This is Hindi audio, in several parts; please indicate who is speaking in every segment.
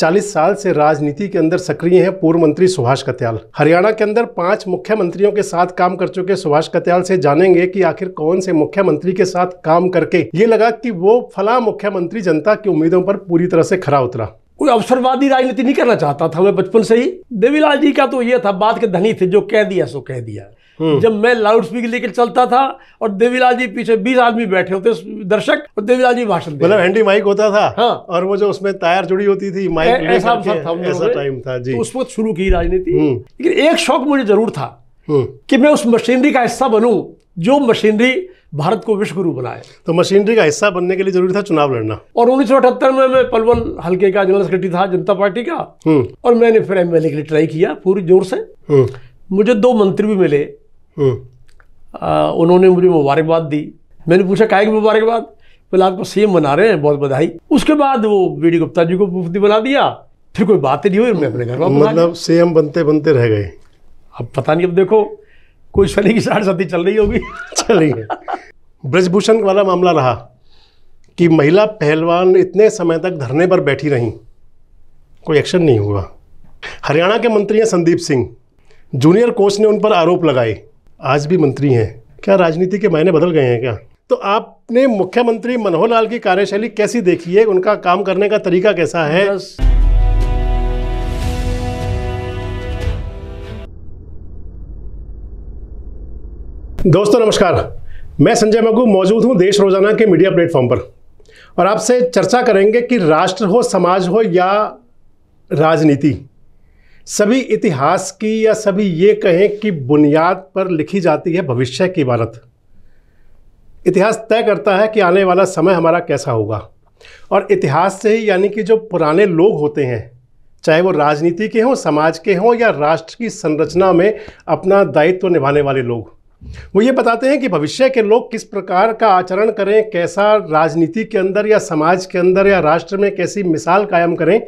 Speaker 1: 40 साल से राजनीति के अंदर सक्रिय हैं पूर्व मंत्री सुभाष कत्याल हरियाणा के अंदर पांच मुख्यमंत्रियों के साथ काम कर चुके सुभाष कत्याल से जानेंगे कि आखिर कौन से मुख्यमंत्री के साथ काम करके ये लगा कि वो फला मुख्यमंत्री जनता की उम्मीदों पर पूरी तरह से खरा उतरा
Speaker 2: कोई अवसरवादी राजनीति नहीं करना चाहता था मैं बचपन से ही देवीलाल जी का तो ये था बात के धनी थे जो कह दिया सो कह दिया हम्म। जब मैं लाउड स्पीकर लेकर चलता था और देवीलाल जी पीछे बीस आदमी बैठे होते दर्शक और देवीलाल जी भाषण मतलब हैंडी माइक होता था हाँ
Speaker 1: और वो जो उसमें तार जुड़ी होती थी माइक ऐसा था ऐसा टाइम तो उस
Speaker 2: वक्त शुरू की राजनीति हम्म। लेकिन एक शौक मुझे जरूर था हम्म। कि मैं उस मशीनरी का हिस्सा बनू जो मशीनरी भारत को विश्व गुरु बनाए तो मशीनरी का हिस्सा बनने के लिए जरूरी था चुनाव लड़ना और उन्नीस में मैं पलवल हल्के का जनरल सेक्रेटरी था जनता पार्टी का और मैंने फिर एमएलए के लिए ट्राई किया पूरी जोर से मुझे दो मंत्री भी मिले हाँ। उन्होंने मुझे मुबारकबाद दी मैंने पूछा काय की मुबारकबाद बोले आपको सीएम बना रहे हैं बहुत बधाई उसके बाद वो बी डी गुप्ता जी को मुफ्ती बना दिया फिर कोई बात ही नहीं हुई मैं अपने घर में मतलब
Speaker 1: सीएम बनते बनते रह गए अब पता नहीं अब देखो कोई शनि की साठ
Speaker 2: सती चल रही होगी चल रही है ब्रजभूषण वाला
Speaker 1: मामला रहा कि महिला पहलवान इतने समय तक धरने पर बैठी रहीं कोई एक्शन नहीं हुआ हरियाणा के मंत्री हैं संदीप सिंह जूनियर कोच ने उन पर आरोप लगाए आज भी मंत्री हैं क्या राजनीति के मायने बदल गए हैं क्या तो आपने मुख्यमंत्री मनोहर लाल की कार्यशैली कैसी देखी है उनका काम करने का तरीका कैसा है दोस्तों नमस्कार मैं संजय मगू मौजूद हूं देश रोजाना के मीडिया प्लेटफॉर्म पर और आपसे चर्चा करेंगे कि राष्ट्र हो समाज हो या राजनीति सभी इतिहास की या सभी ये कहें कि बुनियाद पर लिखी जाती है भविष्य की इबारत इतिहास तय करता है कि आने वाला समय हमारा कैसा होगा और इतिहास से ही यानी कि जो पुराने लोग होते हैं चाहे वो राजनीति के हों समाज के हों या राष्ट्र की संरचना में अपना दायित्व निभाने वाले लोग वो ये बताते हैं कि भविष्य के लोग किस प्रकार का आचरण करें कैसा राजनीति के अंदर या समाज के अंदर या राष्ट्र में कैसी मिसाल कायम करें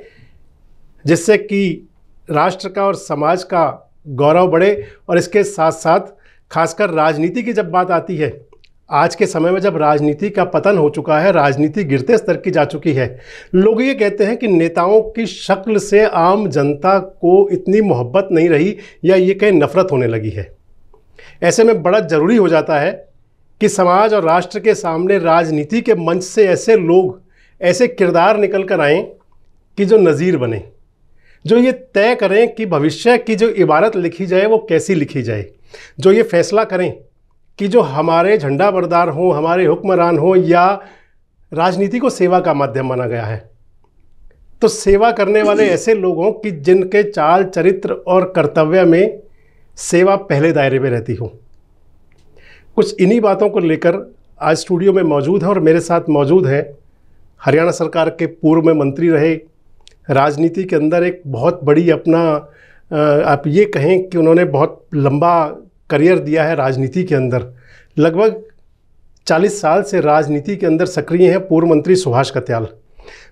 Speaker 1: जिससे कि राष्ट्र का और समाज का गौरव बढ़े और इसके साथ साथ खासकर राजनीति की जब बात आती है आज के समय में जब राजनीति का पतन हो चुका है राजनीति गिरते स्तर की जा चुकी है लोग ये कहते हैं कि नेताओं की शक्ल से आम जनता को इतनी मोहब्बत नहीं रही या ये कहीं नफरत होने लगी है ऐसे में बड़ा ज़रूरी हो जाता है कि समाज और राष्ट्र के सामने राजनीति के मंच से ऐसे लोग ऐसे किरदार निकल कर आएँ कि जो नज़ीर बने जो ये तय करें कि भविष्य की जो इबारत लिखी जाए वो कैसी लिखी जाए जो ये फैसला करें कि जो हमारे झंडा बरदार हों हमारे हुक्मरान हों या राजनीति को सेवा का माध्यम माना गया है तो सेवा करने वाले ऐसे लोग हों कि जिनके चाल चरित्र और कर्तव्य में सेवा पहले दायरे में रहती हो कुछ इन्हीं बातों को लेकर आज स्टूडियो में मौजूद हैं और मेरे साथ मौजूद हैं हरियाणा सरकार के पूर्व में मंत्री रहे राजनीति के अंदर एक बहुत बड़ी अपना आप ये कहें कि उन्होंने बहुत लंबा करियर दिया है राजनीति के अंदर लगभग 40 साल से राजनीति के अंदर सक्रिय हैं पूर्व मंत्री सुभाष कत्याल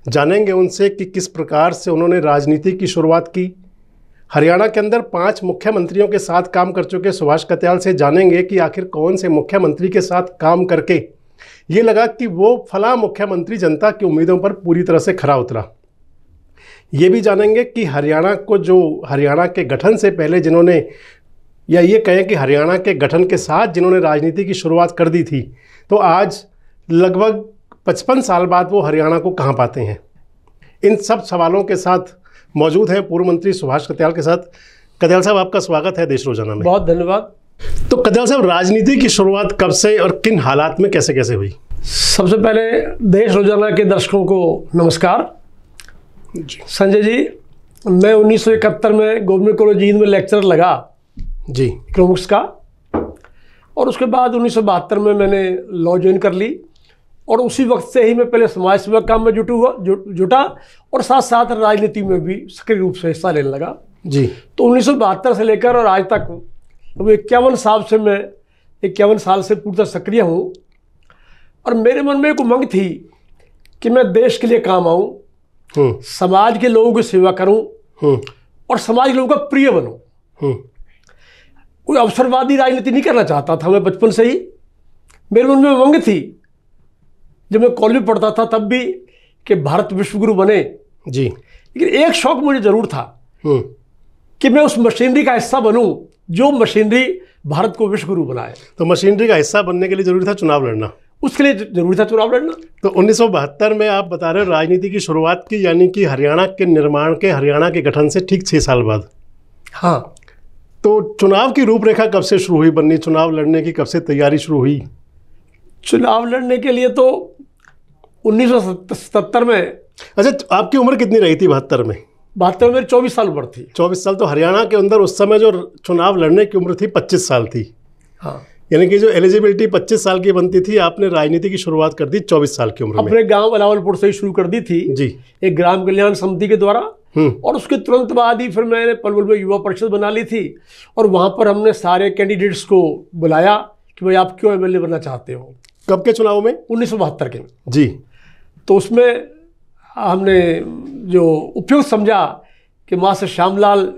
Speaker 1: जानेंगे उनसे कि किस प्रकार से उन्होंने राजनीति की शुरुआत की हरियाणा के अंदर पांच मुख्यमंत्रियों के साथ काम कर चुके सुभाष कत्याल से जानेंगे कि आखिर कौन से मुख्यमंत्री के साथ काम करके ये लगा कि वो फला मुख्यमंत्री जनता की उम्मीदों पर पूरी तरह से खरा उतरा ये भी जानेंगे कि हरियाणा को जो हरियाणा के गठन से पहले जिन्होंने या ये कहें कि हरियाणा के गठन के साथ जिन्होंने राजनीति की शुरुआत कर दी थी तो आज लगभग पचपन साल बाद वो हरियाणा को कहाँ पाते हैं इन सब सवालों के साथ मौजूद हैं पूर्व मंत्री सुभाष कत्याल के साथ कत्याल साहब आपका स्वागत है देश रोजाना में बहुत धन्यवाद तो कत्याल साहब राजनीति की शुरुआत कब से और किन हालात में कैसे कैसे हुई
Speaker 2: सबसे पहले देश रोजाना के दर्शकों को नमस्कार जी संजय जी मैं 1971 में गवर्नमेंट कॉलेज जींद में लेक्चर लगा जी इकोनॉमिक्स का और उसके बाद उन्नीस में मैंने लॉ ज्वाइन कर ली और उसी वक्त से ही मैं पहले समाज सेवा काम में जुटू हुआ जु, जुटा और साथ साथ राजनीति में भी सक्रिय रूप से हिस्सा लेने लगा जी तो उन्नीस से लेकर और आज तक अब इक्यावन साल से मैं इक्यावन साल से पूरी तरह सक्रिय हूँ और मेरे मन में एक उमंग थी कि मैं देश के लिए काम आऊँ हम्म। समाज के लोगों की सेवा करो हम्म। और समाज के लोगों का प्रिय बनो हम्म। कोई अवसरवादी राजनीति नहीं करना चाहता था मैं बचपन से ही मेरे मन में उमंग थी जब मैं कॉलेज पढ़ता था तब भी कि भारत विश्वगुरु बने जी लेकिन एक शौक मुझे ज़रूर था कि मैं उस मशीनरी का हिस्सा बनूं जो मशीनरी भारत को विश्वगुरु बनाए तो मशीनरी का हिस्सा बनने के लिए ज़रूरी था चुनाव लड़ना उसके लिए जरूरी
Speaker 1: था चुनाव लड़ना तो उन्नीस में आप बता रहे राजनीति की शुरुआत की यानी कि हरियाणा के निर्माण के हरियाणा के गठन से ठीक छः साल बाद हाँ तो चुनाव की रूपरेखा कब से शुरू हुई बननी चुनाव लड़ने की कब से तैयारी शुरू हुई चुनाव लड़ने के लिए तो 1977 में अच्छा तो आपकी उम्र कितनी रही थी बहत्तर में बहत्तर में चौबीस साल उम्र थी चौबीस साल तो हरियाणा के अंदर उस समय जो चुनाव लड़ने की उम्र थी पच्चीस साल थी हाँ यानी कि जो एलिजिबिलिटी 25 साल की बनती थी आपने राजनीति की शुरुआत कर दी 24 साल की उम्र में अपने
Speaker 2: गांव अलावलपुर से ही शुरू कर दी थी जी एक ग्राम कल्याण समिति के द्वारा हम्म। और उसके तुरंत बाद ही फिर मैंने पलवल में युवा परिषद बना ली थी और वहाँ पर हमने सारे कैंडिडेट्स को बुलाया कि भाई आप क्यों एमएलए बनना चाहते हो कब के चुनाव में उन्नीस के जी तो उसमें हमने जो उपयुक्त समझा कि माँ से श्यामलाल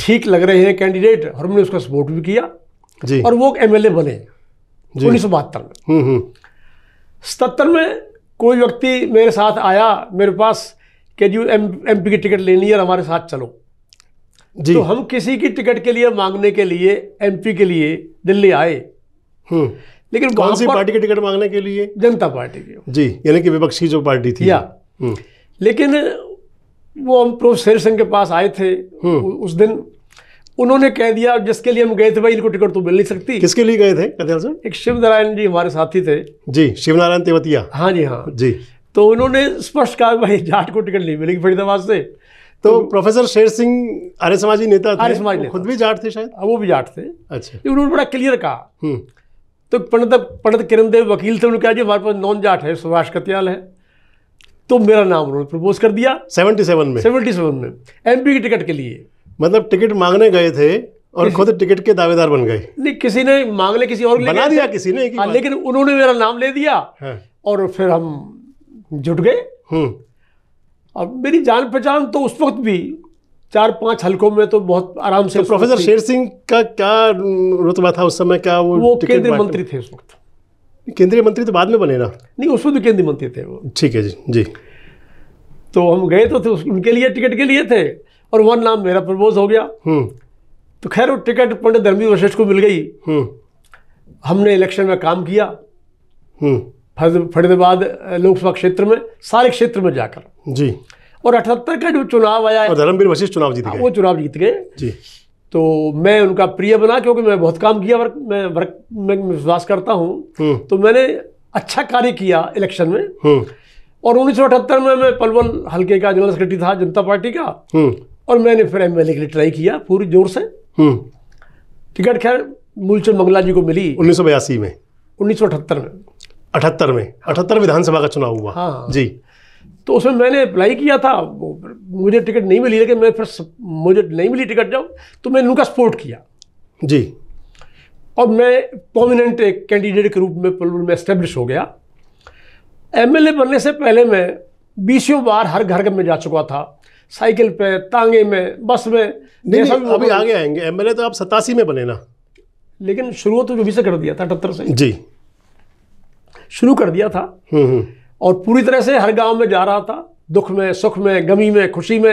Speaker 2: ठीक लग रहे हैं कैंडिडेट और हमने उसका सपोर्ट भी किया जी और वो एमएलए बने उन्नीस सौ बहत्तर में हम्म, हम्म। सतर में कोई व्यक्ति मेरे साथ आया मेरे पास के जी एम एम की टिकट लेनी है हमारे साथ चलो जी तो हम किसी की टिकट के लिए मांगने के लिए एमपी के लिए दिल्ली आए हम्म। लेकिन कौन सी पार्टी की टिकट मांगने के लिए जनता पार्टी की जी यानी कि विपक्षी जो पार्टी थी या लेकिन वो हम प्रोफ शेर सिंह के पास आए थे उस दिन उन्होंने कह दिया जिसके लिए हम गए थे भाई इनको टिकट तो मिल नहीं सकती किसके लिए गए थे एक शिव नारायण जी हमारे साथी थे जी शिव नारायण तेवतिया हाँ जी हाँ जी तो उन्होंने स्पष्ट कहा भाई जाट को टिकट नहीं मिलेगी फरीदाबाद से तो, तो प्रोफेसर शेर सिंह आर्य समाजी नेता थे आर्य समाज खुद भी जाट थे शायद हाँ, वो भी जाट थे अच्छा उन्होंने बड़ा क्लियर कहा हम्म। तो पंडित पंडित किरण देव वकील थे उन्होंने कहा जी हमारे पास नॉन जाट है सुभाष कतियाल है तो मेरा नाम उन्होंने प्रपोज कर दिया सेवेंटी सेवन में
Speaker 1: सेवेंटी सेवन में एमपी की टिकट के लिए मतलब टिकट मांगने गए थे और खुद टिकट के दावेदार
Speaker 2: बन गए नहीं किसी ने मांग ले किसी और बना दिया किसी ने आ, हाँ, लेकिन उन्होंने मेरा नाम ले दिया हाँ। और फिर हम जुट गए हम्म। अब मेरी जान पहचान तो उस वक्त भी चार पांच हलकों में तो बहुत आराम से तो प्रोफेसर शेर सिंह का क्या
Speaker 1: रुतबा था उस समय क्या वो वो केंद्रीय मंत्री थे उस वक्त केंद्रीय मंत्री तो बाद में बने ना
Speaker 2: नहीं उस वक्त केंद्रीय मंत्री थे वो
Speaker 1: ठीक है जी जी
Speaker 2: तो हम गए तो थे उनके लिए टिकट के लिए थे और वन नाम मेरा प्रपोज हो गया हम्म। तो खैर वो टिकट पंडित धर्मवीर वशिष्ठ को मिल गई हम्म। हमने इलेक्शन में काम किया हम्म। फरीदाबाद लोकसभा क्षेत्र में सारे क्षेत्र में जाकर जी और अठहत्तर का जो चुनाव आया और धर्मवीर वशिष्ठ चुनाव जीत हाँ, गए वो चुनाव जीत गए जी तो मैं उनका प्रिय बना क्योंकि मैं बहुत काम किया वर्क मैं वर्क में विश्वास करता हूँ तो मैंने अच्छा कार्य किया इलेक्शन में और उन्नीस में मैं पलवल हल्के का जनरल सेक्रेटरी था जनता पार्टी का और मैंने फिर एम एल के लिए ट्राई किया पूरी जोर से टिकट हम्म। खैर मूलचंद मंगला जी को मिली उन्नीस में उन्नीस में अठहत्तर में अठहत्तर विधानसभा का चुनाव हुआ हाँ जी तो उसमें मैंने अप्लाई किया था मुझे टिकट नहीं मिली लेकिन मैं फिर मुझे नहीं मिली टिकट जब तो मैंने उनका सपोर्ट किया जी और मैं प्रोमिनेंट एक कैंडिडेट के रूप में पलवल में एस्टेब्लिश हो गया एमएलए बनने से पहले मैं बीसों बार हर घर घर में जा चुका था साइकिल पे तांगे में बस में नहीं, नहीं अभी आगे आएंगे एमएलए तो आप सतासी में बने ना लेकिन शुरू तो जो से कर दिया था अठहत्तर से जी शुरू कर दिया था हम्म, हम्म। और पूरी तरह से हर गांव में जा रहा था दुख में सुख में गमी में खुशी में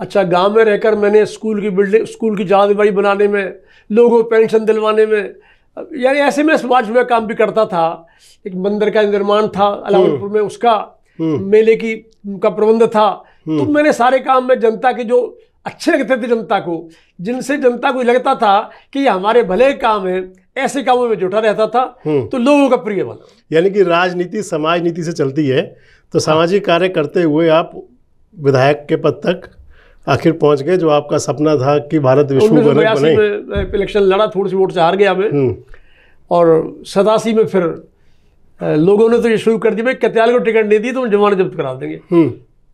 Speaker 2: अच्छा गांव में रहकर मैंने स्कूल की बिल्डिंग स्कूल की जादबाई बनाने में लोगों को पेंशन दिलवाने में यानी ऐसे में समाज में काम भी करता था एक मंदिर का निर्माण था हम्म। अलाउलपुर में उसका मेले की का प्रबंध था तो हम्म। मैंने सारे काम में जनता के जो अच्छे लगते थे जनता को जिनसे जनता को लगता था कि ये हमारे भले काम है ऐसे कामों में जुटा रहता था हम्म। तो लोगों का प्रिय बना यानी कि
Speaker 1: राजनीति समाज नीति से चलती है तो सामाजिक कार्य करते हुए आप विधायक के पद तक आखिर पहुंच गए जो आपका सपना था कि भारत विश्व
Speaker 2: इलेक्शन लड़ा थोड़ी सी वोट से हार गया मैं हम्म। और सतासी में फिर लोगों ने तो ये शुरू कर दिया भाई कत्याल को टिकट नहीं दी तो हम जमानत जब्त करा देंगे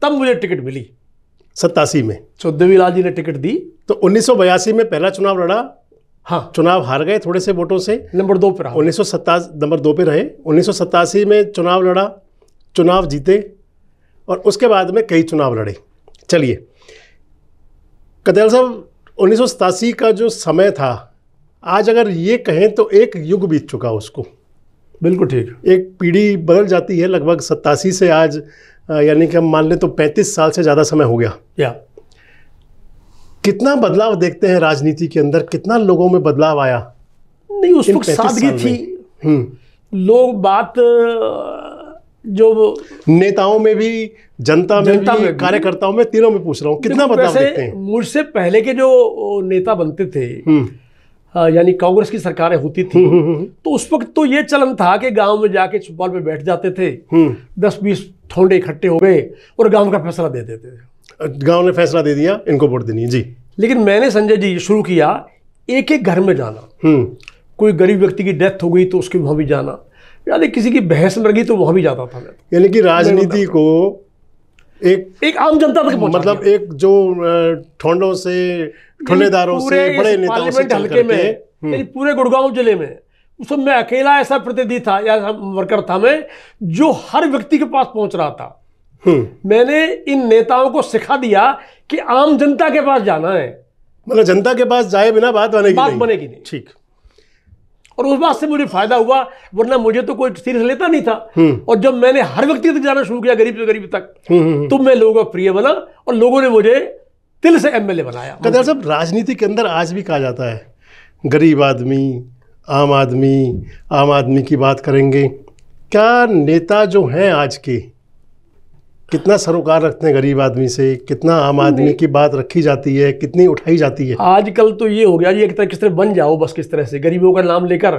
Speaker 2: तब मुझे टिकट मिली सत्तासी में चौधरी तो लाल जी ने टिकट दी तो उन्नीस में पहला चुनाव लड़ा
Speaker 1: हाँ चुनाव हार गए थोड़े से वोटों से नंबर दो पर उन्नीस सौ नंबर दो पे रहे उन्नीस में चुनाव लड़ा चुनाव जीते और उसके बाद में कई चुनाव लड़े चलिए कदयाल साहब उन्नीस का जो समय था आज अगर ये कहें तो एक युग बीत चुका उसको बिल्कुल ठीक एक पीढ़ी बदल जाती है लगभग सत्तासी से आज यानी कि हम मान लें तो 35 साल से ज़्यादा समय हो गया या कितना बदलाव देखते हैं राजनीति के अंदर कितना लोगों में बदलाव आया नहीं उस वक्त सादगी थी हम्म। लोग बात जो नेताओं में भी जनता में जनता भी, में कार्यकर्ताओं में तीनों
Speaker 2: में पूछ रहा हूँ कितना बदलाव देखते हैं मुझसे पहले के जो नेता बनते थे हम्म। यानी कांग्रेस की सरकारें होती थी हम्म, हम्म, हम्म। तो उस वक्त तो ये चलन था कि गांव में जाके छुपाल पे बैठ जाते थे दस बीस ठोंडे इकट्ठे हो गए और गांव का फैसला दे देते थे गांव ने फैसला दे दिया इनको वोट देनी जी लेकिन मैंने संजय जी शुरू किया एक एक घर में जाना कोई गरीब व्यक्ति की डेथ हो गई तो उसके वहाँ भी जाना यानी किसी की बहस लगी गई तो वहाँ भी जाता था यानी कि राजनीति को एक एक आम जनता तक मतलब एक जो ठोंडो से ठोलेदारों से बड़े नेताओं से हल्के में हम्म। पूरे गुड़गांव जिले में उस समय मैं अकेला ऐसा प्रतिनिधि था या वर्कर था मैं जो हर व्यक्ति के पास पहुंच रहा था हम्म। मैंने इन नेताओं को सिखा दिया कि आम जनता के पास जाना है मतलब जनता के पास जाए बिना बात बनेगी बात बनेगी नहीं ठीक और उस बात से मुझे फायदा हुआ वरना मुझे तो कोई सीरियस लेता नहीं था हम्म। और जब मैंने हर व्यक्ति तक जाना शुरू किया गरीब से गरीब तक हम्म, हम्म, तो मैं लोगों का प्रिय बना और लोगों ने मुझे दिल से एम बनाया कदर साहब राजनीति के अंदर
Speaker 1: आज भी कहा जाता है गरीब आदमी आम आदमी आम आदमी की बात करेंगे क्या नेता जो हैं आज के कितना सरोकार रखते हैं गरीब आदमी से कितना आम आदमी की बात रखी जाती है कितनी उठाई जाती है
Speaker 2: आजकल तो ये हो गया ये एक तरह किस तरह बन जाओ बस किस तरह से गरीबों का नाम लेकर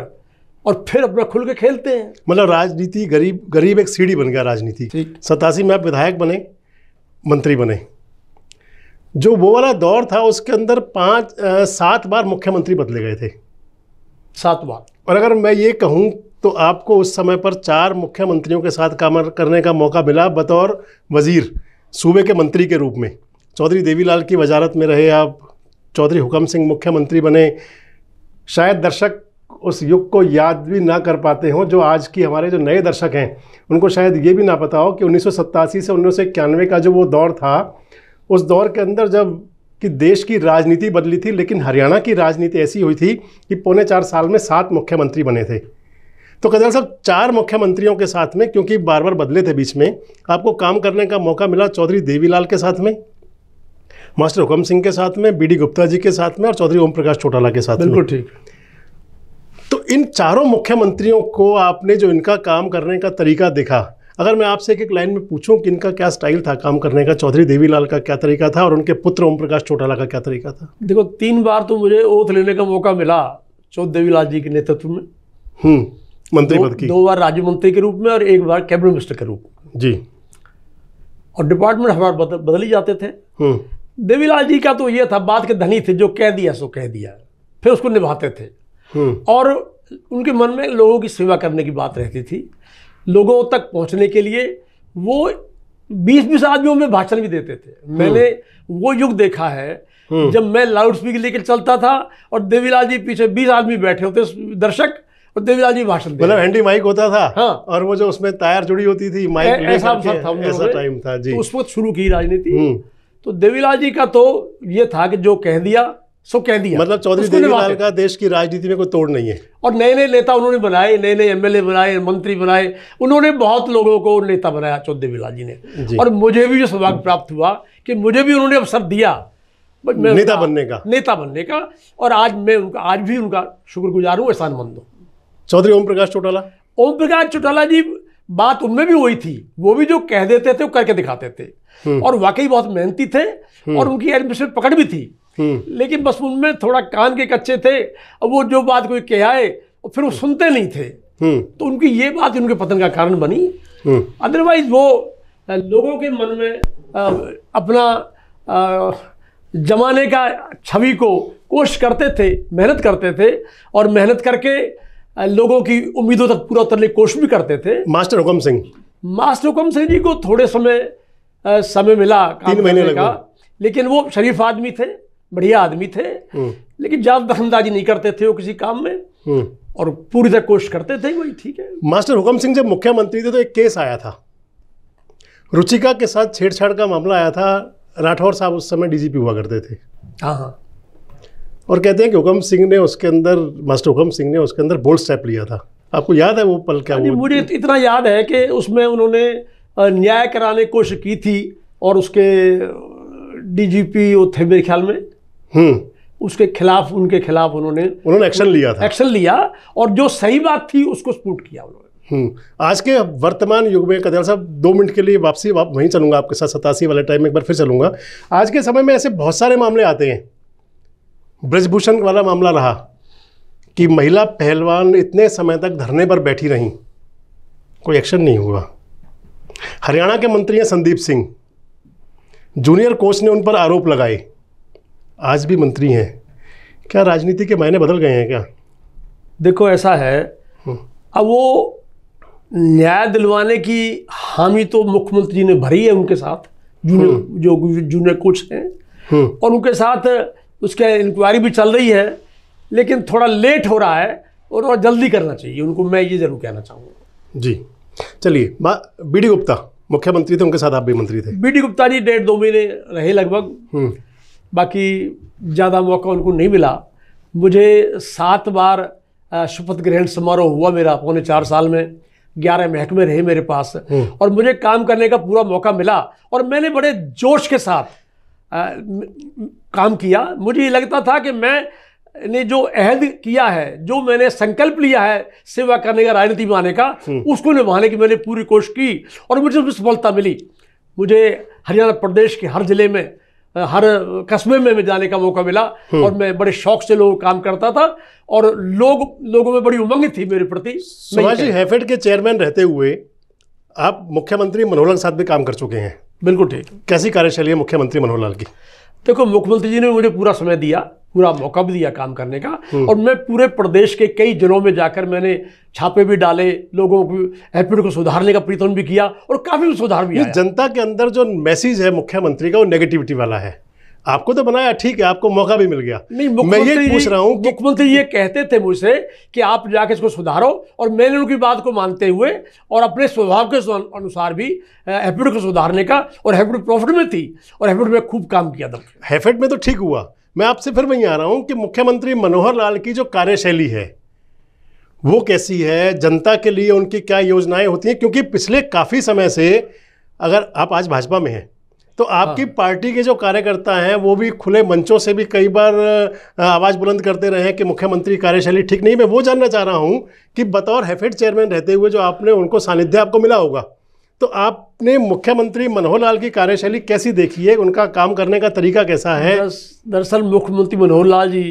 Speaker 2: और फिर अपना खुल के खेलते हैं मतलब राजनीति
Speaker 1: गरीब गरीब एक सीढ़ी बन गया राजनीति सतासी में आप विधायक बने मंत्री बने जो वो वाला दौर था उसके अंदर पाँच सात बार मुख्यमंत्री बदले गए थे सात बार और अगर मैं ये कहूँ तो आपको उस समय पर चार मुख्यमंत्रियों के साथ काम करने का मौका मिला बतौर वज़ीर सूबे के मंत्री के रूप में चौधरी देवीलाल की वजारत में रहे आप चौधरी हुकम सिंह मुख्यमंत्री बने शायद दर्शक उस युग को याद भी ना कर पाते हों जो आज की हमारे जो नए दर्शक हैं उनको शायद ये भी ना पता हो कि उन्नीस से उन्नीस का जो वो दौर था उस दौर के अंदर जब कि देश की राजनीति बदली थी लेकिन हरियाणा की राजनीति ऐसी हुई थी कि पौने चार साल में सात मुख्यमंत्री बने थे तो कदर साहब चार मुख्यमंत्रियों के साथ में क्योंकि बार बार बदले थे बीच में आपको काम करने का मौका मिला चौधरी देवीलाल के साथ में मास्टर हुकम सिंह के साथ में डी गुप्ता जी के साथ में और चौधरी ओम प्रकाश चौटाला के साथ बिल्कुल ठीक तो इन चारों मुख्यमंत्रियों को आपने जो इनका काम करने का तरीका देखा अगर मैं आपसे एक एक लाइन में पूछूं कि इनका क्या स्टाइल था काम करने का चौधरी देवीलाल का क्या तरीका था और उनके पुत्र ओम प्रकाश चौटाला का क्या तरीका था
Speaker 2: देखो तीन बार तो मुझे ओथ लेने का मौका मिला चौधरी देवीलाल जी के नेतृत्व में हम्म। मंत्री पद की दो बार राज्य मंत्री के रूप में और एक बार कैबिनेट मिनिस्टर के रूप में जी और डिपार्टमेंट हमारे बदल, बदल ही जाते थे हम्म। देवीलाल जी का तो ये था बात के धनी थे जो कह दिया सो कह दिया फिर उसको निभाते थे हम्म। और उनके मन में लोगों की सेवा करने की बात रहती थी लोगों तक पहुंचने के लिए वो बीस बीस आदमियों में भाषण भी देते थे हम्म। मैंने वो युग देखा है जब मैं लाउड स्पीकर लेकर चलता था और देवीलाल जी पीछे बीस आदमी बैठे होते दर्शक और देवदास जी भाषण मतलब हैंडी माइक होता था हाँ और वो जो उसमें तार जुड़ी होती थी माइक ऐसा था ऐसा टाइम था जी तो उस वक्त शुरू की राजनीति हम्म। तो देवीलाल जी का तो ये था कि जो कह दिया सो कह दिया मतलब चौधरी देवीलाल का देश की राजनीति में कोई तोड़ नहीं है और नए नए नेता उन्होंने बनाए नए नए एमएलए बनाए मंत्री बनाए उन्होंने बहुत लोगों को नेता बनाया चौधरी देवीलाल जी ने और मुझे भी जो सौभाग्य प्राप्त हुआ कि मुझे भी उन्होंने अवसर दिया नेता बनने का नेता बनने का और आज मैं उनका आज भी उनका शुक्रगुजार हूँ एहसान मंद हूँ चौधरी ओम प्रकाश चौटाला ओम प्रकाश चौटाला जी बात उनमें भी हुई थी वो भी जो कह देते थे वो करके दिखाते थे हम्म। और वाकई बहुत मेहनती थे हम्म। और उनकी एडमिशन पकड़ भी थी हम्म। लेकिन बस उनमें थोड़ा कान के कच्चे थे और वो जो बात कोई कह आए फिर वो सुनते नहीं थे तो उनकी ये बात उनके पतन का कारण बनी अदरवाइज वो लोगों के मन में अपना जमाने का छवि को कोशिश करते थे मेहनत करते थे और मेहनत करके लोगों की उम्मीदों तक पूरा उतरने की कोशिश भी करते थे मास्टर हुकम सिंह मास्टर हुकम सिंह जी को थोड़े समय समय मिला तीन महीने का लेकिन वो शरीफ आदमी थे बढ़िया आदमी थे हम्म। लेकिन ज़्यादा दखलंदाजी नहीं करते थे वो किसी काम में हम्म। और पूरी तरह कोशिश करते थे वही ठीक है
Speaker 1: मास्टर हुकम सिंह जब मुख्यमंत्री थे तो एक केस आया था रुचिका के साथ छेड़छाड़ का मामला आया था राठौर साहब उस समय डीजीपी हुआ करते थे हाँ हाँ और कहते हैं कि हुक्म सिंह ने उसके अंदर मास्टर हुक्म सिंह ने उसके अंदर बोल्ड स्टेप लिया था आपको याद है वो पल
Speaker 2: क्या वो मुझे तो इतना याद है कि उसमें उन्होंने न्याय कराने की कोशिश की थी और उसके डीजीपी वो थे मेरे ख्याल में हम्म। उसके खिलाफ उनके खिलाफ उन्होंने उन्होंने एक्शन लिया था एक्शन लिया और जो सही बात थी उसको सपोर्ट किया उन्होंने हम्म। आज के
Speaker 1: वर्तमान युग में कदर साहब दो मिनट के लिए वापसी वाप वहीं चलूंगा आपके साथ सतासी वाले टाइम में एक बार फिर चलूंगा आज के समय में ऐसे बहुत सारे मामले आते हैं ब्रजभूषण वाला मामला रहा कि महिला पहलवान इतने समय तक धरने पर बैठी रहीं कोई एक्शन नहीं हुआ हरियाणा के मंत्री हैं संदीप सिंह जूनियर कोच ने उन पर आरोप लगाए आज भी मंत्री हैं क्या राजनीति के मायने बदल गए हैं
Speaker 2: क्या देखो ऐसा है हम्म। अब वो न्याय दिलवाने की हामी तो मुख्यमंत्री ने भरी है उनके साथ जूनियर हम्म। जो जूनियर कोच हैं हम्म। और उनके साथ उसके इंक्वायरी भी चल रही है लेकिन थोड़ा लेट हो रहा है और थोड़ा जल्दी करना चाहिए उनको मैं ये ज़रूर कहना चाहूँगा जी चलिए बी डी गुप्ता
Speaker 1: मुख्यमंत्री थे उनके साथ आप भी मंत्री थे
Speaker 2: बी डी गुप्ता जी डेढ़ दो महीने रहे लगभग हम्म। बाकी ज़्यादा मौका उनको नहीं मिला मुझे सात बार शपथ ग्रहण समारोह हुआ मेरा पौने चार साल में ग्यारह महकमे रहे मेरे पास हम्म। और मुझे काम करने का पूरा मौका मिला और मैंने बड़े जोश के साथ आ, काम किया मुझे ये लगता था कि मैं ने जो अहद किया है जो मैंने संकल्प लिया है सेवा करने का राजनीति में आने का हम्म। उसको निभाने की मैंने पूरी कोशिश की और मुझे उसमें सफलता मिली मुझे हरियाणा प्रदेश के हर ज़िले में हर कस्बे में मैं जाने का मौका मिला हम्म। और मैं बड़े शौक से लोग काम करता था और लोग लोगों में बड़ी उमंग थी मेरे प्रति समाजी हैफेड के चेयरमैन रहते हुए
Speaker 1: आप मुख्यमंत्री मनोहर लाल साथ भी काम कर चुके हैं बिल्कुल ठीक कैसी कार्यशैली है मुख्यमंत्री मनोहर लाल
Speaker 2: की देखो मुख्यमंत्री जी ने मुझे पूरा समय दिया पूरा मौका भी दिया काम करने का हम्म। और मैं पूरे प्रदेश के कई जिलों में जाकर मैंने छापे भी डाले लोगों को एपीड को सुधारने का प्रयत्न भी किया और काफी सुधार भी जनता के अंदर जो मैसेज है मुख्यमंत्री का वो नेगेटिविटी वाला है आपको तो बनाया ठीक है आपको मौका भी मिल गया नहीं मैं ये पूछ रहा हूँ मुख्यमंत्री ये कहते थे मुझसे कि आप जाके इसको सुधारो और मैंने उनकी बात को मानते हुए और अपने स्वभाव के अनुसार भी हैफेड को सुधारने का और हैफेड प्रॉफिट में थी और हेफेड में खूब
Speaker 1: काम किया था हैफेड में तो ठीक हुआ मैं आपसे फिर वहीं आ रहा हूँ कि मुख्यमंत्री मनोहर लाल की जो कार्यशैली है वो कैसी है जनता के लिए उनकी क्या योजनाएं होती हैं क्योंकि पिछले काफ़ी समय से अगर आप आज भाजपा में हैं तो आपकी हाँ। पार्टी के जो कार्यकर्ता हैं वो भी खुले मंचों से भी कई बार आवाज़ बुलंद करते रहे हैं कि मुख्यमंत्री कार्यशैली ठीक नहीं मैं वो जानना चाह रहा हूँ कि बतौर हैफेड चेयरमैन रहते हुए जो आपने उनको सानिध्य आपको मिला होगा तो आपने मुख्यमंत्री मनोहर लाल की कार्यशैली कैसी देखी है उनका काम करने
Speaker 2: का तरीका कैसा है दरअसल मुख्यमंत्री मनोहर लाल जी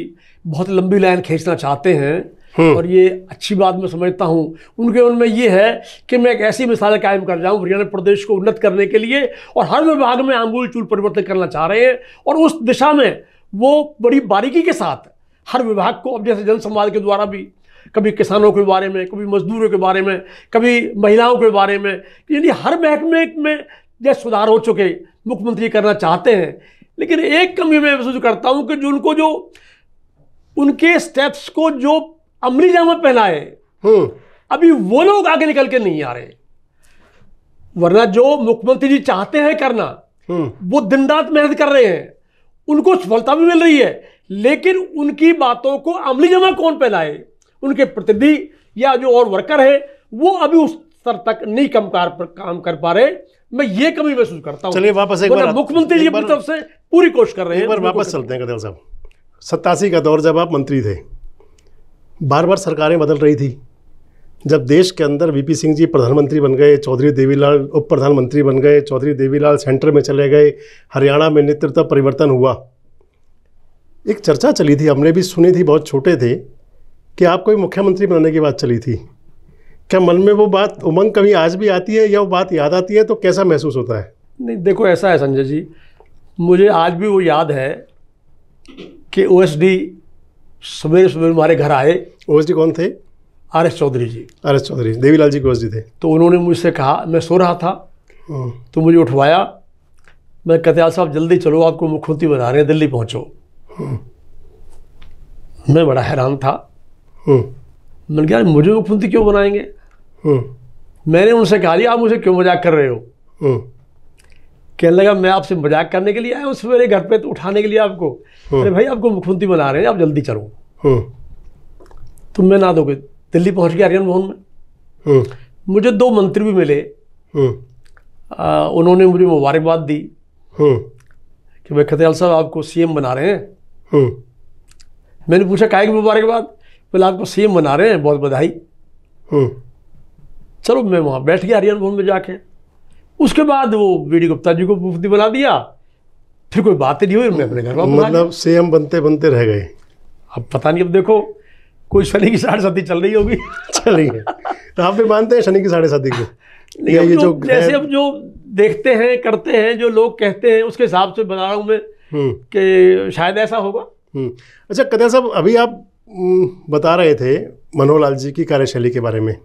Speaker 2: बहुत लंबी लाइन खींचना चाहते हैं हम्म। और ये अच्छी बात मैं समझता हूँ उनके उनमें ये है कि मैं एक ऐसी मिसाल कायम कर जाऊँ हरियाणा प्रदेश को उन्नत करने के लिए और हर विभाग में आमूल चूल परिवर्तन करना चाह रहे हैं और उस दिशा में वो बड़ी बारीकी के साथ हर विभाग को अब जैसे जन संवाद के द्वारा भी कभी किसानों के बारे में कभी मजदूरों के बारे में कभी महिलाओं के बारे में यानी हर महकमे में जैसे सुधार हो चुके मुख्यमंत्री करना चाहते हैं लेकिन एक कमी मैं महसूस करता हूँ कि जो उनको जो उनके स्टेप्स को जो अमली जामा पहनाए हम्म। अभी वो लोग आगे निकल के नहीं आ रहे वरना जो मुख्यमंत्री जी चाहते हैं करना हम्म। वो दिन रात मेहनत कर रहे हैं उनको सफलता भी मिल रही है लेकिन उनकी बातों को अमली जमा कौन पहनाए उनके प्रतिनिधि या जो और वर्कर है वो अभी उस स्तर तक नहीं कम कार पर काम कर पा रहे मैं ये कमी महसूस करता हूँ चलिए वापस एक बार मुख्यमंत्री जी अपनी तरफ से पूरी कोशिश कर रहे हैं एक बार वापस चलते हैं
Speaker 1: सत्तासी का दौर जब आप मंत्री थे बार बार सरकारें बदल रही थी जब देश के अंदर वीपी सिंह जी प्रधानमंत्री बन गए चौधरी देवीलाल उप प्रधानमंत्री बन गए चौधरी देवीलाल सेंटर में चले गए हरियाणा में नेतृत्व परिवर्तन हुआ एक चर्चा चली थी हमने भी सुनी थी बहुत छोटे थे कि आपको भी मुख्यमंत्री बनाने की बात चली थी क्या मन में वो बात उमंग कभी आज भी
Speaker 2: आती है या वो बात याद आती है तो कैसा महसूस होता है नहीं देखो ऐसा है संजय जी मुझे आज भी वो याद है कि ओ सवेरे सवेरे हमारे घर आए ओस जी कौन थे R S Chaudhary ji R S Chaudhary Devilal ji के ओस जी थे तो उन्होंने मुझसे कहा मैं सो रहा था हम्म। तो मुझे उठवाया मैं कत्याल साहब जल्दी चलो आपको मुख्यमंत्री बना रहे हैं दिल्ली पहुँचो हम्म। मैं बड़ा हैरान था हम्म। मैंने कहा मुझे मुख्यमंत्री क्यों बनाएंगे मैंने उनसे कहा आप मुझे क्यों मजाक कर रहे हो कहने लगा मैं आपसे मजाक करने के लिए आया उस मेरे घर पे तो उठाने के लिए आपको हाँ। अरे भाई आपको मुख्यमंत्री बना रहे हैं आप जल्दी चलो हाँ। तुम मैं ना दोगे दिल्ली पहुंच गया हरियन भवन में हाँ। मुझे दो मंत्री भी मिले आ, उन्होंने मुझे मुबारकबाद दी कि भाई खतियाल साहब आपको सीएम बना रहे हैं मैंने पूछा काहे की मुबारकबाद बोले आपको सीएम बना रहे हैं बहुत बधाई चलो मैं वहाँ बैठ गया हरियाणा भवन में जाके उसके बाद वो बी गुप्ता जी को मुफ्ती बना दिया फिर कोई बात नहीं हुई मैं अपने घर में मतलब
Speaker 1: सीएम बनते बनते रह गए अब पता नहीं अब देखो कोई शनि की साढ़े साथी चल रही होगी चल रही है तो आप भी मानते हैं शनि की साढ़े साथी को ये जो, जो जैसे अब
Speaker 2: जो देखते हैं करते हैं जो लोग कहते हैं उसके हिसाब से बता रहा हूँ मैं हम्म। कि शायद ऐसा होगा हम्म। अच्छा कदया साहब अभी आप हम्म,
Speaker 1: बता रहे थे मनोहर लाल जी की कार्यशैली के बारे में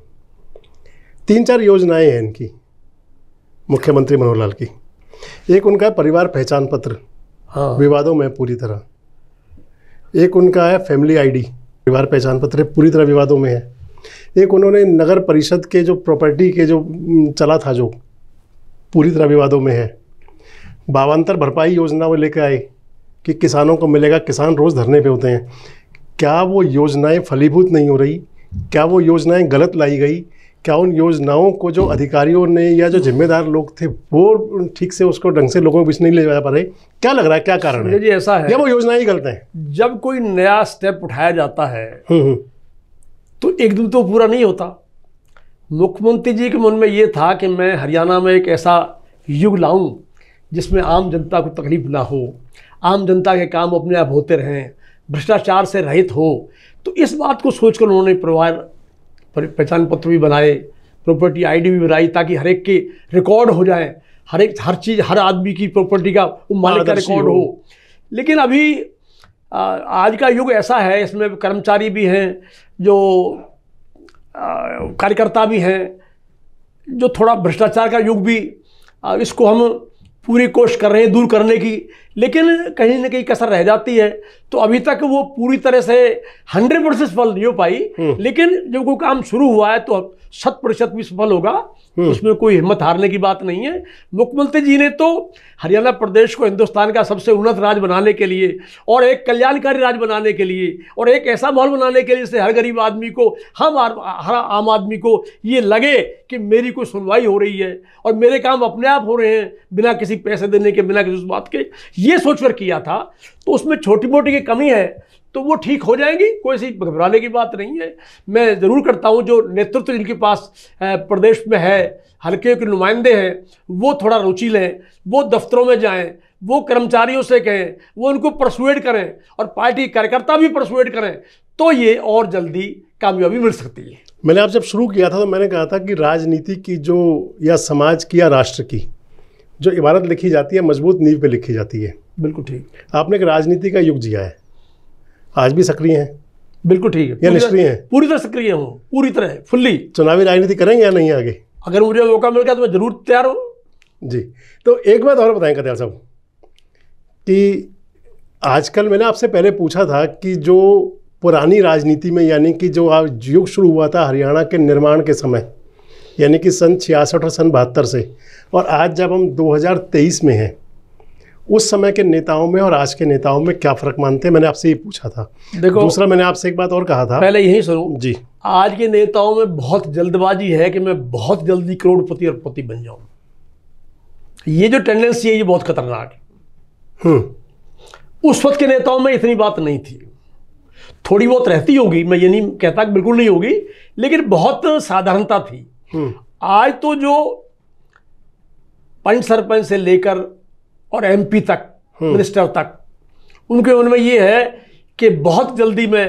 Speaker 1: तीन चार योजनाएं हैं इनकी मुख्यमंत्री मनोहर लाल की एक उनका परिवार पहचान पत्र हाँ विवादों में पूरी तरह एक उनका है फैमिली आईडी परिवार पहचान पत्र पूरी तरह विवादों में है एक उन्होंने नगर परिषद के जो प्रॉपर्टी के जो चला था जो पूरी तरह विवादों में है भावांतर भरपाई योजना वो लेकर आए कि किसानों को मिलेगा किसान रोज़ धरने पे होते हैं क्या वो योजनाएं फलीभूत नहीं हो रही क्या वो योजनाएं गलत लाई गई क्या उन योजनाओं को जो अधिकारियों ने या जो जिम्मेदार लोग थे वो ठीक से उसको ढंग से लोगों के बीच नहीं ले जा पा रहे क्या लग रहा है क्या कारण है जी
Speaker 2: ऐसा है या वो योजना ही गलत हैं जब कोई नया स्टेप उठाया जाता है हम्म, हम्म। तो एक दिन तो पूरा नहीं होता मुख्यमंत्री जी के मन में ये था कि मैं हरियाणा में एक ऐसा युग लाऊं जिसमें आम जनता को तकलीफ ना हो आम जनता के काम अपने आप होते रहें भ्रष्टाचार से रहित हो तो इस बात को सोचकर उन्होंने प्रवाह पहचान पत्र भी बनाए प्रॉपर्टी आईडी भी बनाई ताकि हर एक के रिकॉर्ड हो जाए हर एक हर चीज़ हर आदमी की प्रॉपर्टी का मालिक का रिकॉर्ड हो लेकिन अभी आ, आज का युग ऐसा है इसमें कर्मचारी भी हैं जो कार्यकर्ता भी हैं जो थोड़ा भ्रष्टाचार का युग भी आ, इसको हम पूरी कोशिश कर रहे हैं दूर करने की लेकिन कहीं ना कहीं कसर रह जाती है तो अभी तक वो पूरी तरह से हंड्रेड परसेंट फल नहीं हो पाई हम्म। लेकिन जब वो काम शुरू हुआ है तो शत प्रतिशत भी सफल होगा हम्म। उसमें कोई हिम्मत हारने की बात नहीं है मुख्यमंत्री जी ने तो हरियाणा प्रदेश को हिंदुस्तान का सबसे उन्नत राज्य बनाने के लिए और एक कल्याणकारी राज बनाने के लिए और एक ऐसा माहौल बनाने के लिए जिससे हर गरीब आदमी को हम हर आम आदमी को ये लगे कि मेरी कोई सुनवाई हो रही है और मेरे काम अपने आप हो रहे हैं बिना किसी पैसे देने के बिना किसी बात के ये सोचकर किया था तो उसमें छोटी मोटी की कमी है तो वो ठीक हो जाएंगी कोई ऐसी घबराने की बात नहीं है मैं ज़रूर करता हूँ जो नेतृत्व जिनके पास प्रदेश में है हल्के के नुमाइंदे हैं वो थोड़ा रुचि लें वो दफ्तरों में जाएं वो कर्मचारियों से कहें वो उनको प्रसुएड करें और पार्टी कार्यकर्ता भी प्रसुएड करें तो ये और जल्दी कामयाबी मिल सकती है
Speaker 1: मैंने आप जब शुरू किया था तो मैंने कहा था कि राजनीति की जो या समाज की या राष्ट्र की जो इबारत लिखी जाती है मजबूत नींव पे लिखी जाती है बिल्कुल ठीक आपने एक राजनीति का युग जिया है आज भी सक्रिय हैं बिल्कुल ठीक है या निष्क्रिय हैं
Speaker 2: पूरी तरह सक्रिय हूँ पूरी तरह
Speaker 1: फुल्ली चुनावी राजनीति करेंगे या नहीं आगे अगर मुझे मौका मिल गया तो मैं जरूर तैयार हूँ जी तो एक बात और बताएं कत्याल साहब कि आजकल मैंने आपसे पहले पूछा था कि जो पुरानी राजनीति में यानी कि जो आज युग शुरू हुआ था हरियाणा के निर्माण के समय यानी कि सन छियासठ और सन बहत्तर से और आज जब हम 2023 में हैं उस समय के नेताओं में और आज के नेताओं में क्या फ़र्क मानते हैं मैंने आपसे ये पूछा था देखो दूसरा मैंने आपसे एक बात और कहा था
Speaker 2: पहले यही सुनू जी आज के नेताओं में बहुत जल्दबाजी है कि मैं बहुत जल्दी करोड़पति और पति बन जाऊं ये जो टेंडेंसी है ये बहुत खतरनाक है हम्म। उस वक्त के नेताओं में इतनी बात नहीं थी थोड़ी बहुत रहती होगी मैं ये नहीं कहता कि बिल्कुल नहीं होगी लेकिन बहुत साधारणता थी हम्म। आज तो जो पंच सरपंच से लेकर और एमपी तक हम्म। मिनिस्टर तक उनके उनमें ये है कि बहुत जल्दी मैं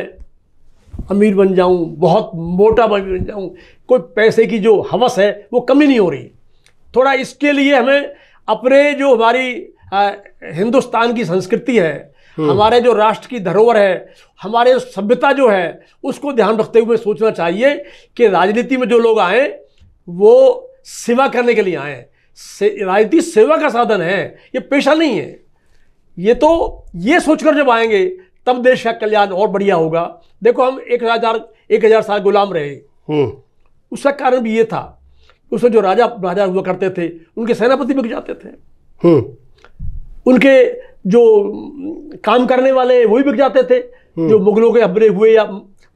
Speaker 2: अमीर बन जाऊं बहुत मोटा अमीर बन जाऊं कोई पैसे की जो हवस है वो कमी नहीं हो रही थोड़ा इसके लिए हमें अपने जो हमारी आ, हिंदुस्तान की संस्कृति है हम्म। हमारे जो राष्ट्र की धरोहर है हमारे सभ्यता जो है उसको ध्यान रखते हुए सोचना चाहिए कि राजनीति में जो लोग आए वो सेवा करने के लिए आए से राजनीति सेवा का साधन है ये पेशा नहीं है ये तो ये सोचकर जब आएंगे तब देश का कल्याण और बढ़िया होगा देखो हम एक हजार एक हजार साल गुलाम रहे हम्म। उसका कारण भी ये था उसमें जो राजा राजा हुआ करते थे उनके सेनापति बिक जाते थे हम्म। उनके जो काम करने वाले वो भी बिक जाते थे हम्म। जो मुगलों के हमले हुए या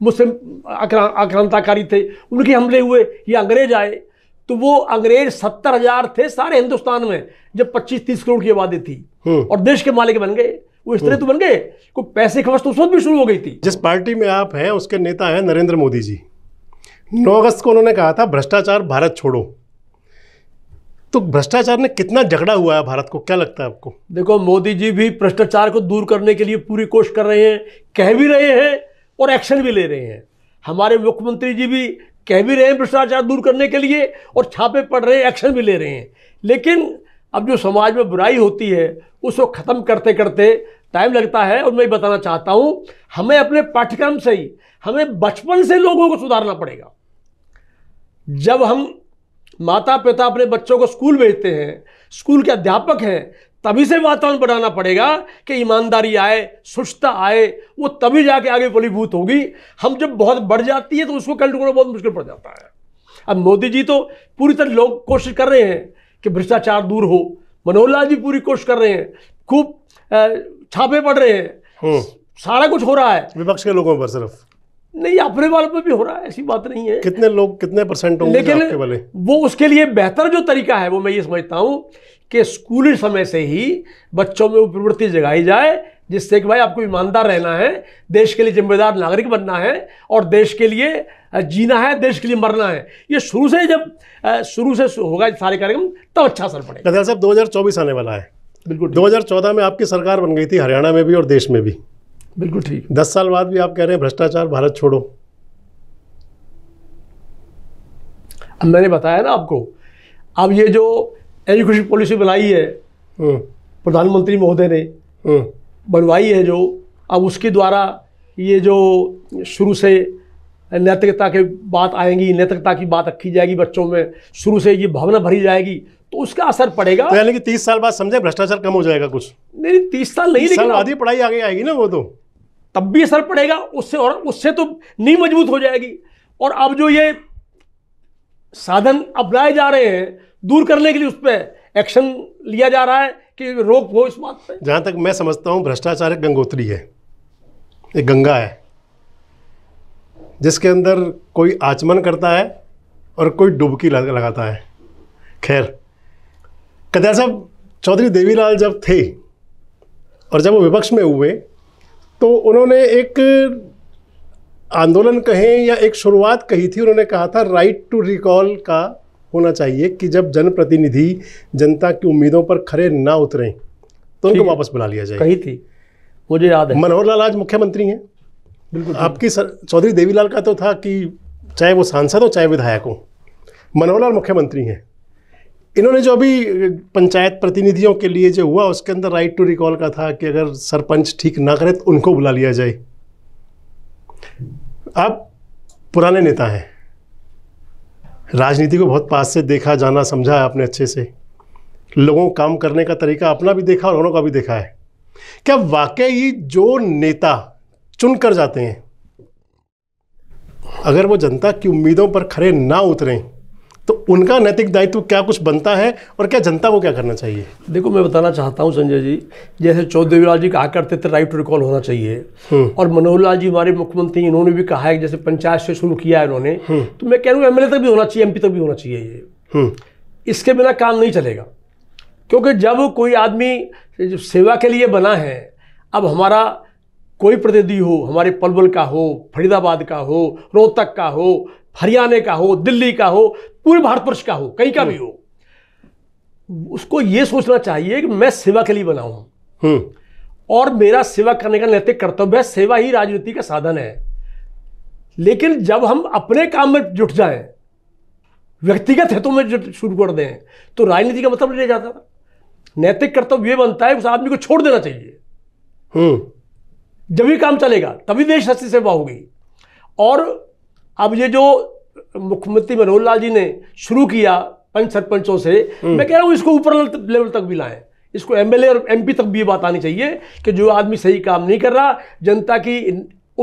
Speaker 2: मुस्लिम आक्रांताकारी थे उनके हमले हुए या अंग्रेज आए तो वो अंग्रेज सत्तर हजार थे सारे हिंदुस्तान में जब पच्चीस तीस करोड़ की आबादी थी हम्म। और देश के मालिक बन गए वो इस तरह हम्म। तो बन गए कोई पैसे खबस तो भी शुरू हो गई थी जिस पार्टी में आप हैं उसके नेता
Speaker 1: हैं नरेंद्र मोदी जी नौ अगस्त को उन्होंने कहा था भ्रष्टाचार भारत छोड़ो
Speaker 2: तो भ्रष्टाचार ने कितना झगड़ा हुआ है भारत को क्या लगता है आपको देखो मोदी जी भी भ्रष्टाचार को दूर करने के लिए पूरी कोशिश कर रहे हैं कह भी रहे हैं और एक्शन भी ले रहे हैं हमारे मुख्यमंत्री जी भी कह भी रहे हैं भ्रष्टाचार दूर करने के लिए और छापे पड़ रहे हैं एक्शन भी ले रहे हैं लेकिन अब जो समाज में बुराई होती है उसको ख़त्म करते करते टाइम लगता है और मैं बताना चाहता हूँ हमें अपने पाठ्यक्रम से ही हमें बचपन से लोगों को सुधारना पड़ेगा जब हम माता पिता अपने बच्चों को स्कूल भेजते हैं स्कूल के अध्यापक हैं तभी से वातावरण बनाना पड़ेगा कि ईमानदारी आए सुस्ता आए वो तभी जाके आगे फलीभूत होगी हम जब बहुत बढ़ जाती है तो उसको कंट्रोल करना बहुत मुश्किल पड़ जाता है अब मोदी जी तो पूरी तरह लोग कोशिश कर रहे हैं कि भ्रष्टाचार दूर हो मनोहर लाल जी पूरी कोशिश कर रहे हैं खूब छापे पड़ रहे हैं हम्म। सारा कुछ हो रहा है विपक्ष के लोगों पर सिर्फ नहीं अपने वालों पर भी हो रहा है ऐसी बात नहीं है कितने लोग कितने परसेंट होंगे लेकिन आपके वो उसके लिए बेहतर जो तरीका है वो मैं ये समझता हूँ कि स्कूली समय से ही बच्चों में वो प्रवृत्ति जगाई जाए जिससे कि भाई आपको ईमानदार रहना है देश के लिए जिम्मेदार नागरिक बनना है और देश के लिए जीना है देश के लिए मरना है ये शुरू से जब शुरू से होगा सारे कार्यक्रम तब तो अच्छा असर पड़ेगा
Speaker 1: गदर साहब 2024 आने वाला है बिल्कुल 2014 में आपकी सरकार बन गई थी हरियाणा में भी और देश में भी बिल्कुल ठीक दस साल बाद भी आप कह रहे हैं भ्रष्टाचार भारत छोड़ो
Speaker 2: अब मैंने बताया ना आपको अब ये जो एजुकेशन पॉलिसी बनाई है हम्म। प्रधानमंत्री महोदय ने हम्म। बनवाई है जो अब उसके द्वारा ये जो शुरू से नैतिकता के बात आएंगी नैतिकता की बात रखी जाएगी बच्चों में शुरू से ये भावना भरी जाएगी तो उसका असर पड़ेगा तो यानी कि तीस साल बाद समझे भ्रष्टाचार कम हो जाएगा कुछ नहीं तीस साल नहीं साल आधी पढ़ाई आगे आएगी ना वो तो तब भी असर पड़ेगा उससे और उससे तो नींव मजबूत हो जाएगी और अब जो ये साधन अपनाए जा रहे हैं दूर करने के लिए उस पर एक्शन लिया जा रहा है कि रोक हो इस बात पर
Speaker 1: जहाँ तक मैं समझता
Speaker 2: हूँ भ्रष्टाचार एक गंगोत्री है एक गंगा है
Speaker 1: जिसके अंदर कोई आचमन करता है और कोई डुबकी लगाता है खैर कदर साहब चौधरी देवीलाल जब थे और जब वो विपक्ष में हुए तो उन्होंने एक आंदोलन कहें या एक शुरुआत कही थी उन्होंने कहा था राइट टू रिकॉल का होना चाहिए कि जब जनप्रतिनिधि जनता की उम्मीदों पर खड़े ना उतरें तो उनको वापस बुला लिया जाए कही थी मुझे याद है मनोहर लाल आज मुख्यमंत्री हैं बिल्कुल आपकी सर चौधरी देवीलाल का तो था कि चाहे वो सांसद हो चाहे विधायक हो मनोहर लाल मुख्यमंत्री हैं इन्होंने जो अभी पंचायत प्रतिनिधियों के लिए जो हुआ उसके अंदर राइट टू रिकॉल का था कि अगर सरपंच ठीक ना करे तो उनको बुला लिया जाए आप पुराने नेता हैं राजनीति को बहुत पास से देखा जाना समझा है आपने अच्छे से लोगों काम करने का तरीका अपना भी देखा और उन्होंने का भी देखा है क्या वाकई जो नेता चुन कर जाते हैं अगर वो जनता की उम्मीदों पर खड़े ना उतरें तो उनका नैतिक दायित्व क्या
Speaker 2: कुछ बनता है और क्या जनता को क्या करना चाहिए देखो मैं बताना चाहता हूँ संजय जी जैसे चौधरी लाल जी कहा करते थे राइट टू रिकॉल होना चाहिए हम्म। और मनोहर लाल जी हमारे मुख्यमंत्री इन्होंने भी कहा है जैसे पंचायत से शुरू किया है इन्होंने हम्म। तो मैं कह रहा हूँ एमएलए तक भी होना चाहिए एमपी तक भी होना चाहिए ये हम्म। इसके बिना काम नहीं चलेगा क्योंकि जब कोई आदमी सेवा के लिए बना है अब हमारा कोई प्रतिनिधि हो हमारे पलवल का हो फरीदाबाद का हो रोहतक का हो हरियाणा का हो दिल्ली का हो पूरे भारतवर्ष का हो कहीं का भी हो उसको यह सोचना चाहिए कि मैं सेवा के लिए बना हूं हम्म। और मेरा सेवा करने का नैतिक कर्तव्य है सेवा ही राजनीति का साधन है लेकिन जब हम अपने काम में जुट जाएं व्यक्तिगत हितों में जुट शुरू कर दें तो राजनीति का मतलब नहीं जाता नैतिक कर्तव्य यह बनता है उस आदमी को छोड़ देना चाहिए हम्म। जब भी काम चलेगा तभी देश सच्ची सेवा होगी और अब ये जो मुख्यमंत्री मनोहर लाल जी ने शुरू किया पंच सरपंचों से हम्म। मैं कह रहा हूँ इसको ऊपर लेवल तक भी लाएं इसको एमएलए और एमपी तक भी ये बात आनी चाहिए कि जो आदमी सही काम नहीं कर रहा जनता की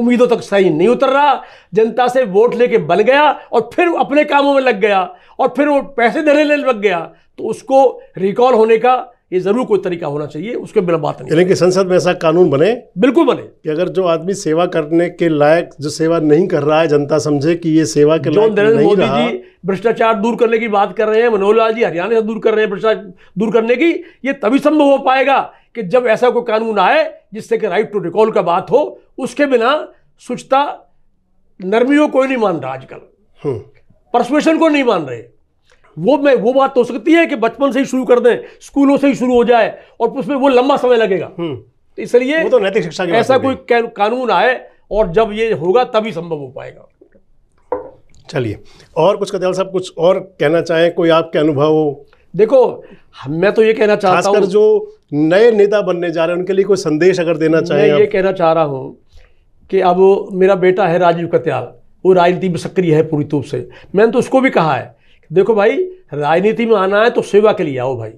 Speaker 2: उम्मीदों तक सही नहीं उतर रहा जनता से वोट लेके बन गया और फिर अपने कामों में लग गया और फिर वो पैसे देने लग गया तो उसको रिकॉल होने का ये जरूर कोई तरीका होना चाहिए उसके बिना बात नहीं लेकिन
Speaker 1: संसद में ऐसा कानून बने बिल्कुल बने कि अगर जो आदमी सेवा करने के लायक जो सेवा नहीं कर रहा है जनता समझे कि ये सेवा के लायक नहीं मोदी जी
Speaker 2: भ्रष्टाचार दूर करने की बात कर रहे हैं मनोहर लाल जी हरियाणा से दूर कर रहे हैं भ्रष्टाचार दूर करने की ये तभी संभव हो पाएगा कि जब ऐसा कोई कानून आए जिससे कि राइट टू रिकॉल का बात हो उसके बिना स्वच्छता नरमी को कोई नहीं मान रहा आजकल परसुएशन हम्म। को नहीं मान रहे वो मैं वो बात तो हो सकती है कि बचपन से ही शुरू कर दें स्कूलों से ही शुरू हो जाए और उसमें वो लंबा समय लगेगा हम्म। तो इसलिए तो नैतिक शिक्षा ऐसा कोई कानून आए और जब ये होगा तभी संभव हो पाएगा
Speaker 1: चलिए और कुछ कत्याल साहब कुछ और कहना चाहें कोई आपके अनुभव हो देखो मैं तो ये कहना चाहता हूँ जो नए नेता बनने जा रहे हैं उनके लिए कोई
Speaker 2: संदेश अगर देना चाहें मैं ये कहना चाह रहा हूँ कि अब मेरा बेटा है राजीव कत्याल वो राजनीति में सक्रिय है पूरी तौर से मैंने तो उसको भी कहा है देखो भाई राजनीति में आना है तो सेवा के लिए आओ भाई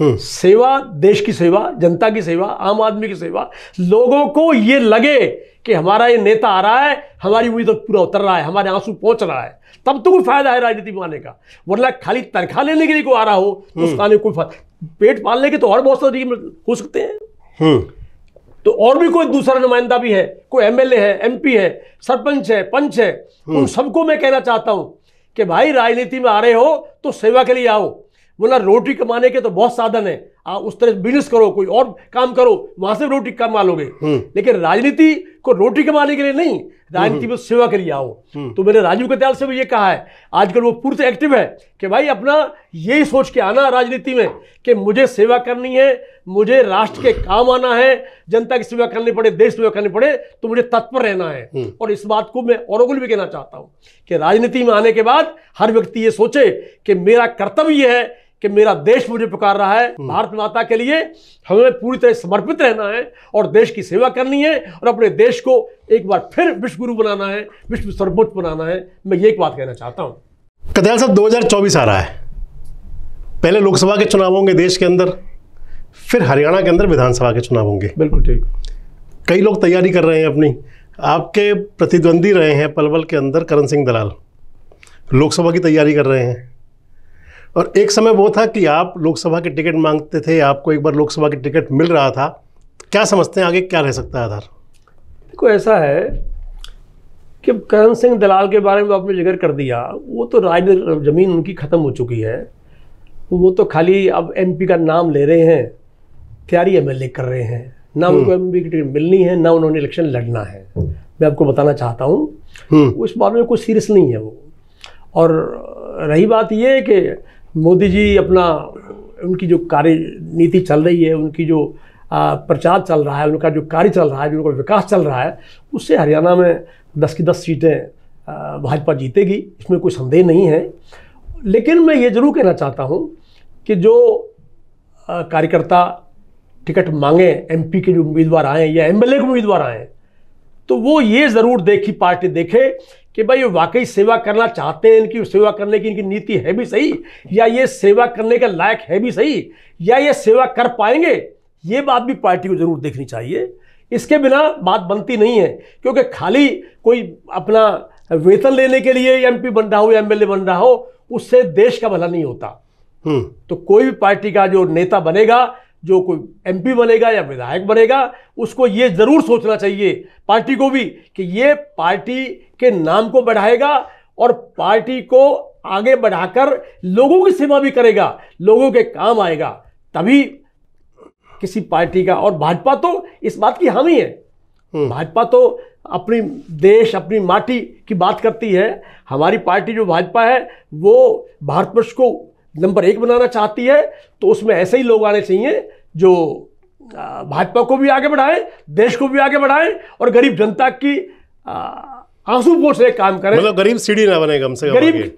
Speaker 2: हम्म। सेवा देश की सेवा जनता की सेवा आम आदमी की सेवा लोगों को ये लगे कि हमारा ये नेता आ रहा है हमारी उम्मीद तो पूरा उतर रहा है हमारे आंसू पहुंच रहा है तब तो कोई फायदा है राजनीति में आने का वरना खाली तनख्वाह लेने के लिए कोई आ रहा हो तो हम्म। उसका कोई फायदा पेट पालने के तो और बहुत सारे हो सकते हैं हम्म। तो और भी कोई दूसरा नुमाइंदा भी है कोई एमएलए है एमपी है सरपंच है पंच है उन सबको मैं कहना चाहता हूं कि भाई राजनीति में आ रहे हो तो सेवा के लिए आओ बोला रोटी कमाने के तो बहुत साधन है आप उस तरह बिजनेस करो कोई और काम करो वहां से रोटी कमा लोगे हम्म। लेकिन राजनीति को रोटी कमाने के लिए नहीं राजनीति हम्म। में सेवा के लिए आओ हम्म। तो मैंने राजीव कत्याल से भी ये कहा है आजकल वो पूर्व एक्टिव है कि भाई अपना यही सोच के आना राजनीति में कि मुझे सेवा करनी है मुझे राष्ट्र के काम आना है जनता की सेवा करनी पड़े देश सेवा करनी पड़े तो मुझे तत्पर रहना है और इस बात को मैं और भी कहना चाहता हूँ कि राजनीति में आने के बाद हर व्यक्ति ये सोचे कि मेरा कर्तव्य है कि मेरा देश मुझे पुकार रहा है हम्म। भारत माता के लिए हमें पूरी तरह समर्पित रहना है और देश की सेवा करनी है और अपने देश को एक बार फिर विश्व गुरु बनाना है विश्व सर्वोच्च बनाना है मैं ये एक बात कहना चाहता हूँ
Speaker 1: कदयाल साहब चौबीस आ रहा है पहले लोकसभा के चुनाव होंगे देश के अंदर फिर हरियाणा के अंदर विधानसभा के चुनाव होंगे बिल्कुल ठीक कई लोग तैयारी कर रहे हैं अपनी आपके प्रतिद्वंदी रहे हैं पलवल के अंदर करण सिंह दलाल लोकसभा की तैयारी कर रहे हैं और एक समय वो था कि आप लोकसभा की टिकट मांगते थे आपको एक बार लोकसभा की टिकट मिल रहा था
Speaker 2: क्या समझते हैं आगे क्या रह सकता है आधार देखो ऐसा है कि करण सिंह दलाल के बारे में तो आपने जिक्र कर दिया वो तो राजनीतिक ज़मीन उनकी ख़त्म हो चुकी है वो तो खाली अब एमपी का नाम ले रहे हैं तैयारी एम कर रहे हैं ना हम्म। उनको एम की टिकट मिलनी है ना उन्होंने इलेक्शन लड़ना है हम्म। मैं आपको बताना चाहता हूँ हम्म। उस बारे में कोई सीरियस नहीं है वो और रही बात ये है कि मोदी जी अपना उनकी जो कार्य नीति चल रही है उनकी जो प्रचार चल रहा है उनका जो कार्य चल रहा है उनका विकास चल रहा है उससे हरियाणा में दस की दस सीटें भाजपा जीतेगी इसमें कोई संदेह नहीं है लेकिन मैं ये ज़रूर कहना चाहता हूँ कि जो कार्यकर्ता टिकट मांगे एमपी के जो उम्मीदवार आए या एमएलए के उम्मीदवार आए तो वो ये ज़रूर देखी पार्टी देखे कि भाई ये वाकई सेवा करना चाहते हैं इनकी सेवा करने की इनकी नीति है भी सही या ये सेवा करने के लायक है भी सही या ये सेवा कर पाएंगे ये बात भी पार्टी को जरूर देखनी चाहिए इसके बिना बात बनती नहीं है क्योंकि खाली कोई अपना वेतन लेने के लिए एमपी बन रहा हो या एमएलए बन रहा हो उससे देश का भला नहीं होता हम्म। तो कोई भी पार्टी का जो नेता बनेगा जो कोई एमपी बनेगा या विधायक बनेगा उसको ये ज़रूर सोचना चाहिए पार्टी को भी कि ये पार्टी के नाम को बढ़ाएगा और पार्टी को आगे बढ़ाकर लोगों की सेवा भी करेगा लोगों के काम आएगा तभी किसी पार्टी का और भाजपा तो इस बात की हामी है हम्म। भाजपा तो अपनी देश अपनी माटी की बात करती है हमारी पार्टी जो भाजपा है वो भारतवर्ष को नंबर एक बनाना चाहती है तो उसमें ऐसे ही लोग आने चाहिए जो भाजपा को भी आगे बढ़ाएं देश को भी आगे बढ़ाएं और गरीब जनता की आंसू पोछ रहे काम करें मतलब गरीब सीढ़ी ना बने कम से कम गरीब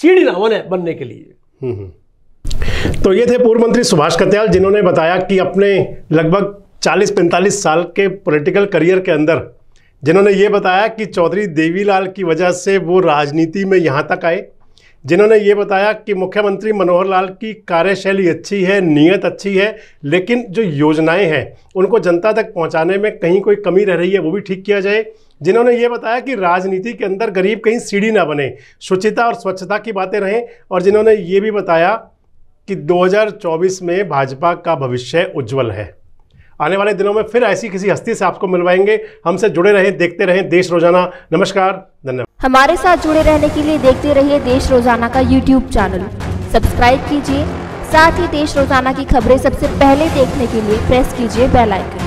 Speaker 2: सीढ़ी ना बने बनने के लिए हम्म,
Speaker 1: हम्म। तो ये थे पूर्व मंत्री सुभाष कत्याल जिन्होंने बताया कि अपने लगभग 40-45 साल के पॉलिटिकल करियर के अंदर जिन्होंने ये बताया कि चौधरी देवीलाल की वजह से वो राजनीति में यहाँ तक आए जिन्होंने ये बताया कि मुख्यमंत्री मनोहर लाल की कार्यशैली अच्छी है नीयत अच्छी है लेकिन जो योजनाएं हैं उनको जनता तक पहुंचाने में कहीं कोई कमी रह रही है वो भी ठीक किया जाए जिन्होंने ये बताया कि राजनीति के अंदर गरीब कहीं सीढ़ी ना बने शुचिता और स्वच्छता की बातें रहें और जिन्होंने ये भी बताया कि 2024 में भाजपा का भविष्य उज्जवल है आने वाले दिनों में फिर ऐसी किसी हस्ती से आपको मिलवाएंगे हमसे जुड़े रहें देखते रहें देश रोजाना नमस्कार धन्यवाद
Speaker 2: हमारे साथ जुड़े रहने के लिए देखते रहिए देश रोजाना का यूट्यूब चैनल सब्सक्राइब कीजिए साथ ही देश रोजाना की खबरें सबसे पहले देखने के लिए प्रेस कीजिए बेल आइकन